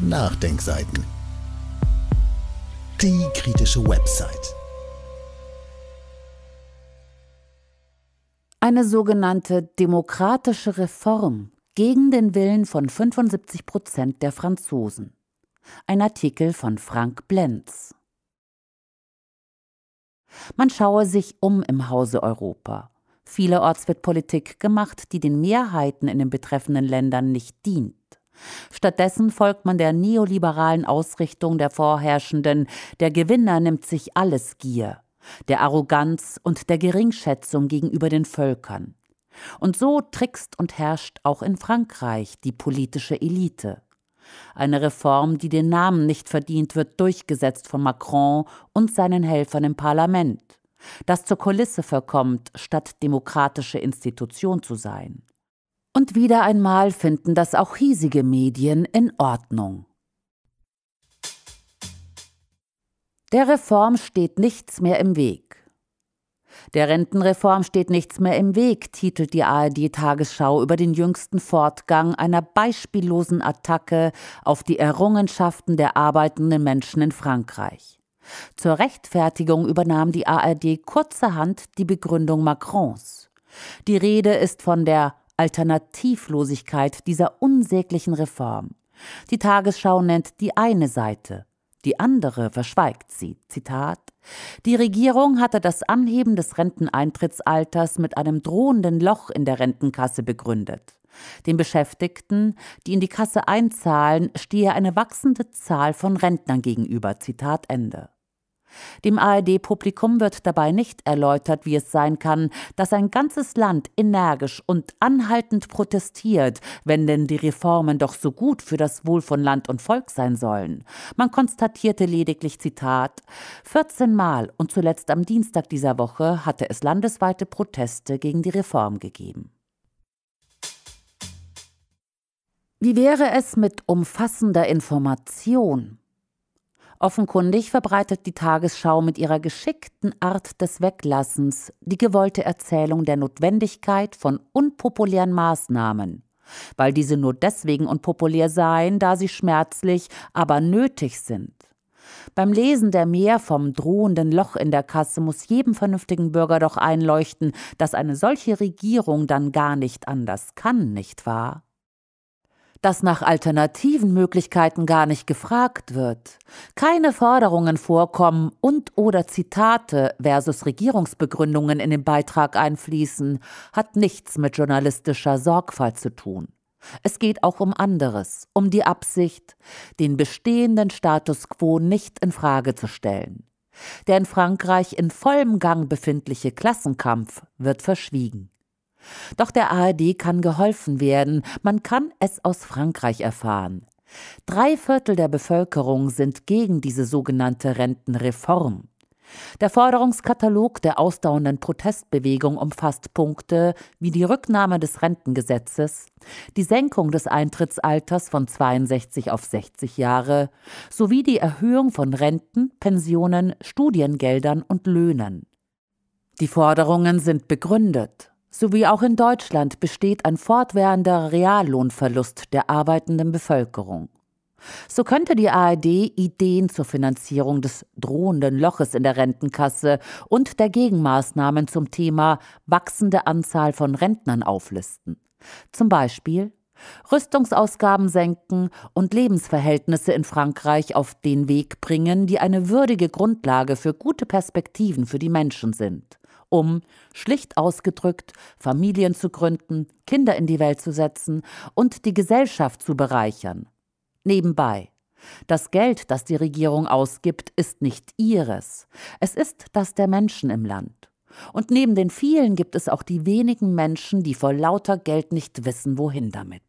Nachdenkseiten. Die kritische Website. Eine sogenannte demokratische Reform gegen den Willen von 75 Prozent der Franzosen. Ein Artikel von Frank Blenz. Man schaue sich um im Hause Europa. Vielerorts wird Politik gemacht, die den Mehrheiten in den betreffenden Ländern nicht dient. Stattdessen folgt man der neoliberalen Ausrichtung der Vorherrschenden, der Gewinner nimmt sich alles Gier, der Arroganz und der Geringschätzung gegenüber den Völkern. Und so trickst und herrscht auch in Frankreich die politische Elite. Eine Reform, die den Namen nicht verdient, wird durchgesetzt von Macron und seinen Helfern im Parlament, das zur Kulisse verkommt, statt demokratische Institution zu sein. Und wieder einmal finden das auch hiesige Medien in Ordnung. Der Reform steht nichts mehr im Weg. Der Rentenreform steht nichts mehr im Weg, titelt die ARD-Tagesschau über den jüngsten Fortgang einer beispiellosen Attacke auf die Errungenschaften der arbeitenden Menschen in Frankreich. Zur Rechtfertigung übernahm die ARD kurzerhand die Begründung Macrons. Die Rede ist von der Alternativlosigkeit dieser unsäglichen Reform. Die Tagesschau nennt die eine Seite, die andere verschweigt sie. Zitat Die Regierung hatte das Anheben des Renteneintrittsalters mit einem drohenden Loch in der Rentenkasse begründet. Den Beschäftigten, die in die Kasse einzahlen, stehe eine wachsende Zahl von Rentnern gegenüber. Zitat Ende. Dem ARD-Publikum wird dabei nicht erläutert, wie es sein kann, dass ein ganzes Land energisch und anhaltend protestiert, wenn denn die Reformen doch so gut für das Wohl von Land und Volk sein sollen. Man konstatierte lediglich, Zitat, 14 Mal und zuletzt am Dienstag dieser Woche hatte es landesweite Proteste gegen die Reform gegeben. Wie wäre es mit umfassender Information? Offenkundig verbreitet die Tagesschau mit ihrer geschickten Art des Weglassens die gewollte Erzählung der Notwendigkeit von unpopulären Maßnahmen, weil diese nur deswegen unpopulär seien, da sie schmerzlich, aber nötig sind. Beim Lesen der Mehr vom drohenden Loch in der Kasse muss jedem vernünftigen Bürger doch einleuchten, dass eine solche Regierung dann gar nicht anders kann, nicht wahr? dass nach alternativen Möglichkeiten gar nicht gefragt wird, keine Forderungen vorkommen und oder Zitate versus Regierungsbegründungen in den Beitrag einfließen, hat nichts mit journalistischer Sorgfalt zu tun. Es geht auch um anderes, um die Absicht, den bestehenden Status quo nicht in Frage zu stellen. Der in Frankreich in vollem Gang befindliche Klassenkampf wird verschwiegen. Doch der ARD kann geholfen werden. Man kann es aus Frankreich erfahren. Drei Viertel der Bevölkerung sind gegen diese sogenannte Rentenreform. Der Forderungskatalog der ausdauernden Protestbewegung umfasst Punkte wie die Rücknahme des Rentengesetzes, die Senkung des Eintrittsalters von 62 auf 60 Jahre sowie die Erhöhung von Renten, Pensionen, Studiengeldern und Löhnen. Die Forderungen sind begründet so wie auch in Deutschland besteht ein fortwährender Reallohnverlust der arbeitenden Bevölkerung. So könnte die ARD Ideen zur Finanzierung des drohenden Loches in der Rentenkasse und der Gegenmaßnahmen zum Thema wachsende Anzahl von Rentnern auflisten. Zum Beispiel Rüstungsausgaben senken und Lebensverhältnisse in Frankreich auf den Weg bringen, die eine würdige Grundlage für gute Perspektiven für die Menschen sind um, schlicht ausgedrückt, Familien zu gründen, Kinder in die Welt zu setzen und die Gesellschaft zu bereichern. Nebenbei. Das Geld, das die Regierung ausgibt, ist nicht ihres. Es ist das der Menschen im Land. Und neben den vielen gibt es auch die wenigen Menschen, die vor lauter Geld nicht wissen, wohin damit.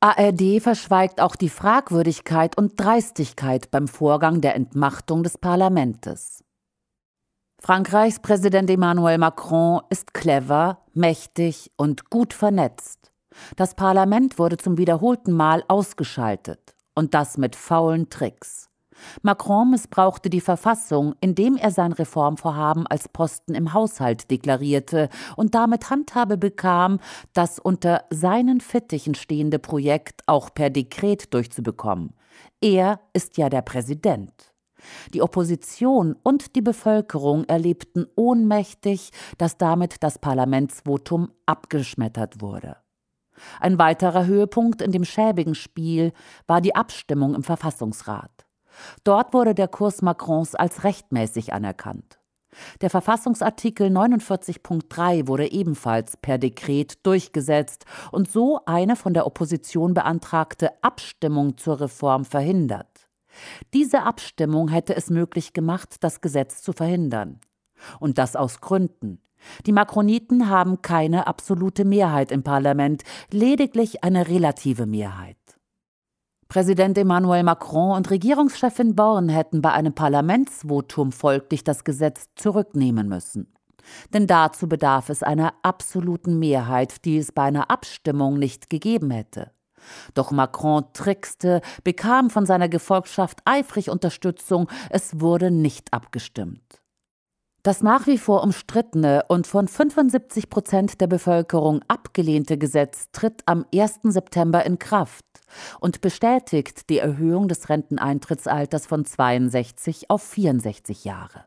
ARD verschweigt auch die Fragwürdigkeit und Dreistigkeit beim Vorgang der Entmachtung des Parlamentes. Frankreichs Präsident Emmanuel Macron ist clever, mächtig und gut vernetzt. Das Parlament wurde zum wiederholten Mal ausgeschaltet und das mit faulen Tricks. Macron missbrauchte die Verfassung, indem er sein Reformvorhaben als Posten im Haushalt deklarierte und damit Handhabe bekam, das unter seinen Fittichen stehende Projekt auch per Dekret durchzubekommen. Er ist ja der Präsident. Die Opposition und die Bevölkerung erlebten ohnmächtig, dass damit das Parlamentsvotum abgeschmettert wurde. Ein weiterer Höhepunkt in dem schäbigen Spiel war die Abstimmung im Verfassungsrat. Dort wurde der Kurs Macrons als rechtmäßig anerkannt. Der Verfassungsartikel 49.3 wurde ebenfalls per Dekret durchgesetzt und so eine von der Opposition beantragte Abstimmung zur Reform verhindert. Diese Abstimmung hätte es möglich gemacht, das Gesetz zu verhindern. Und das aus Gründen. Die Makroniten haben keine absolute Mehrheit im Parlament, lediglich eine relative Mehrheit. Präsident Emmanuel Macron und Regierungschefin Born hätten bei einem Parlamentsvotum folglich das Gesetz zurücknehmen müssen. Denn dazu bedarf es einer absoluten Mehrheit, die es bei einer Abstimmung nicht gegeben hätte. Doch Macron trickste, bekam von seiner Gefolgschaft eifrig Unterstützung, es wurde nicht abgestimmt. Das nach wie vor umstrittene und von 75 Prozent der Bevölkerung abgelehnte Gesetz tritt am 1. September in Kraft und bestätigt die Erhöhung des Renteneintrittsalters von 62 auf 64 Jahre.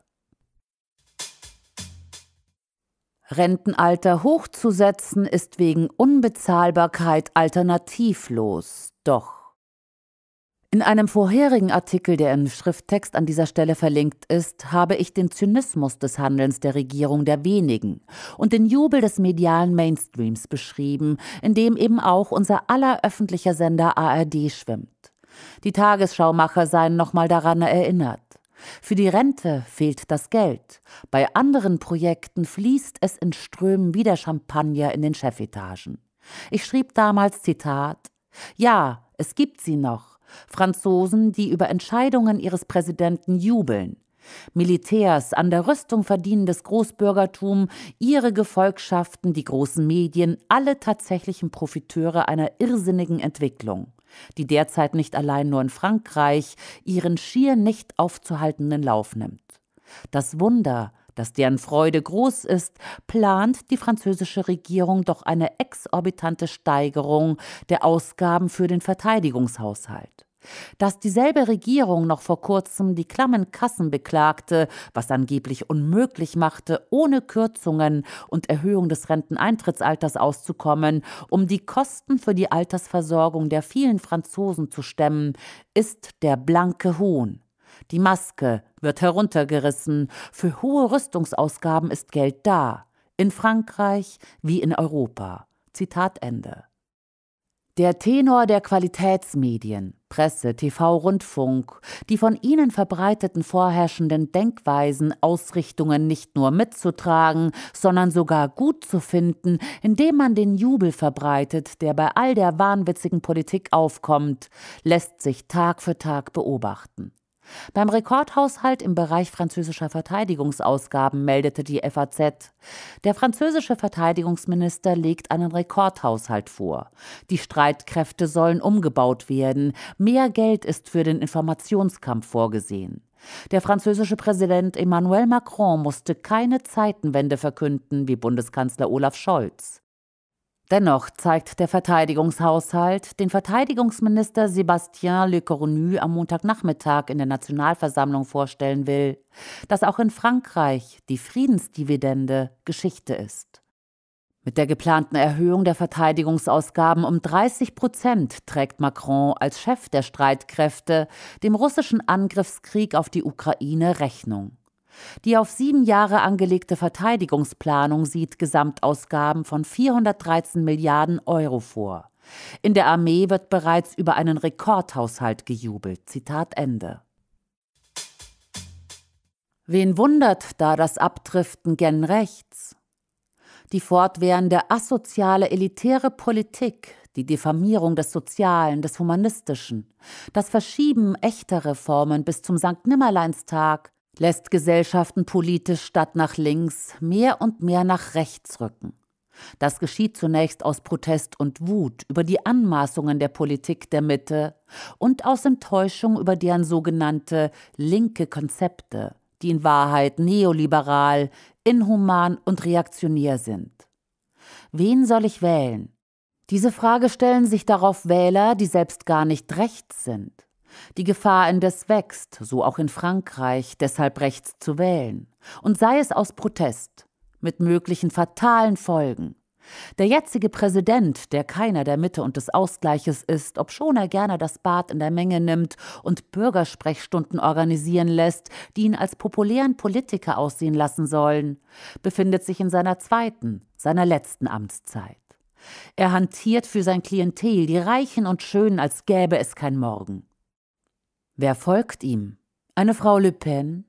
Rentenalter hochzusetzen ist wegen Unbezahlbarkeit alternativlos, doch in einem vorherigen Artikel, der im Schrifttext an dieser Stelle verlinkt ist, habe ich den Zynismus des Handelns der Regierung der wenigen und den Jubel des medialen Mainstreams beschrieben, in dem eben auch unser aller öffentlicher Sender ARD schwimmt. Die Tagesschaumacher seien nochmal daran erinnert. Für die Rente fehlt das Geld. Bei anderen Projekten fließt es in Strömen wie der Champagner in den Chefetagen. Ich schrieb damals Zitat Ja, es gibt sie noch. Franzosen, die über Entscheidungen ihres Präsidenten jubeln. Militärs an der Rüstung verdienendes Großbürgertum, ihre Gefolgschaften, die großen Medien, alle tatsächlichen Profiteure einer irrsinnigen Entwicklung die derzeit nicht allein nur in Frankreich ihren schier nicht aufzuhaltenden Lauf nimmt. Das Wunder, dass deren Freude groß ist, plant die französische Regierung doch eine exorbitante Steigerung der Ausgaben für den Verteidigungshaushalt. Dass dieselbe Regierung noch vor kurzem die klammen Kassen beklagte, was angeblich unmöglich machte, ohne Kürzungen und Erhöhung des Renteneintrittsalters auszukommen, um die Kosten für die Altersversorgung der vielen Franzosen zu stemmen, ist der blanke Hohn. Die Maske wird heruntergerissen, für hohe Rüstungsausgaben ist Geld da, in Frankreich wie in Europa. Zitat Ende. Der Tenor der Qualitätsmedien, Presse, TV, Rundfunk, die von ihnen verbreiteten vorherrschenden Denkweisen, Ausrichtungen nicht nur mitzutragen, sondern sogar gut zu finden, indem man den Jubel verbreitet, der bei all der wahnwitzigen Politik aufkommt, lässt sich Tag für Tag beobachten. Beim Rekordhaushalt im Bereich französischer Verteidigungsausgaben meldete die FAZ. Der französische Verteidigungsminister legt einen Rekordhaushalt vor. Die Streitkräfte sollen umgebaut werden. Mehr Geld ist für den Informationskampf vorgesehen. Der französische Präsident Emmanuel Macron musste keine Zeitenwende verkünden wie Bundeskanzler Olaf Scholz. Dennoch zeigt der Verteidigungshaushalt den Verteidigungsminister Sébastien Le Cornu am Montagnachmittag in der Nationalversammlung vorstellen will, dass auch in Frankreich die Friedensdividende Geschichte ist. Mit der geplanten Erhöhung der Verteidigungsausgaben um 30 Prozent trägt Macron als Chef der Streitkräfte dem russischen Angriffskrieg auf die Ukraine Rechnung. Die auf sieben Jahre angelegte Verteidigungsplanung sieht Gesamtausgaben von 413 Milliarden Euro vor. In der Armee wird bereits über einen Rekordhaushalt gejubelt. Zitat Ende. Wen wundert da das Abdriften gen rechts? Die fortwährende asoziale elitäre Politik, die Diffamierung des Sozialen, des Humanistischen, das Verschieben echter Reformen bis zum Sankt nimmerleins tag lässt Gesellschaften politisch statt nach links mehr und mehr nach rechts rücken. Das geschieht zunächst aus Protest und Wut über die Anmaßungen der Politik der Mitte und aus Enttäuschung über deren sogenannte linke Konzepte, die in Wahrheit neoliberal, inhuman und reaktionär sind. Wen soll ich wählen? Diese Frage stellen sich darauf Wähler, die selbst gar nicht rechts sind. Die Gefahr indes wächst, so auch in Frankreich, deshalb rechts zu wählen. Und sei es aus Protest, mit möglichen fatalen Folgen. Der jetzige Präsident, der keiner der Mitte und des Ausgleiches ist, obschon er gerne das Bad in der Menge nimmt und Bürgersprechstunden organisieren lässt, die ihn als populären Politiker aussehen lassen sollen, befindet sich in seiner zweiten, seiner letzten Amtszeit. Er hantiert für sein Klientel, die Reichen und Schönen, als gäbe es kein Morgen. Wer folgt ihm? Eine Frau Le Pen?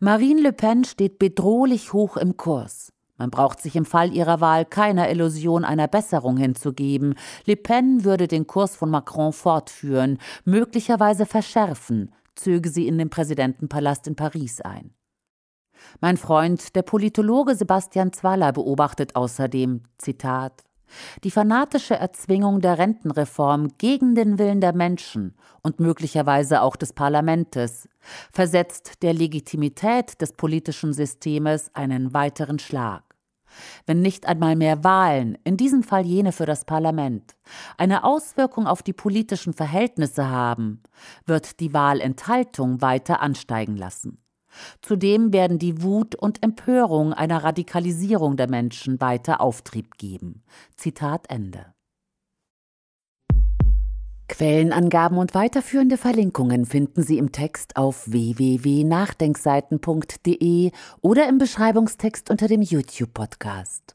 Marine Le Pen steht bedrohlich hoch im Kurs. Man braucht sich im Fall ihrer Wahl keiner Illusion einer Besserung hinzugeben. Le Pen würde den Kurs von Macron fortführen, möglicherweise verschärfen, zöge sie in den Präsidentenpalast in Paris ein. Mein Freund, der Politologe Sebastian Zwaller, beobachtet außerdem, Zitat, die fanatische Erzwingung der Rentenreform gegen den Willen der Menschen und möglicherweise auch des Parlamentes versetzt der Legitimität des politischen Systemes einen weiteren Schlag. Wenn nicht einmal mehr Wahlen, in diesem Fall jene für das Parlament, eine Auswirkung auf die politischen Verhältnisse haben, wird die Wahlenthaltung weiter ansteigen lassen. Zudem werden die Wut und Empörung einer Radikalisierung der Menschen weiter Auftrieb geben. Zitat Ende. Quellenangaben und weiterführende Verlinkungen finden Sie im Text auf www.nachdenkseiten.de oder im Beschreibungstext unter dem YouTube-Podcast.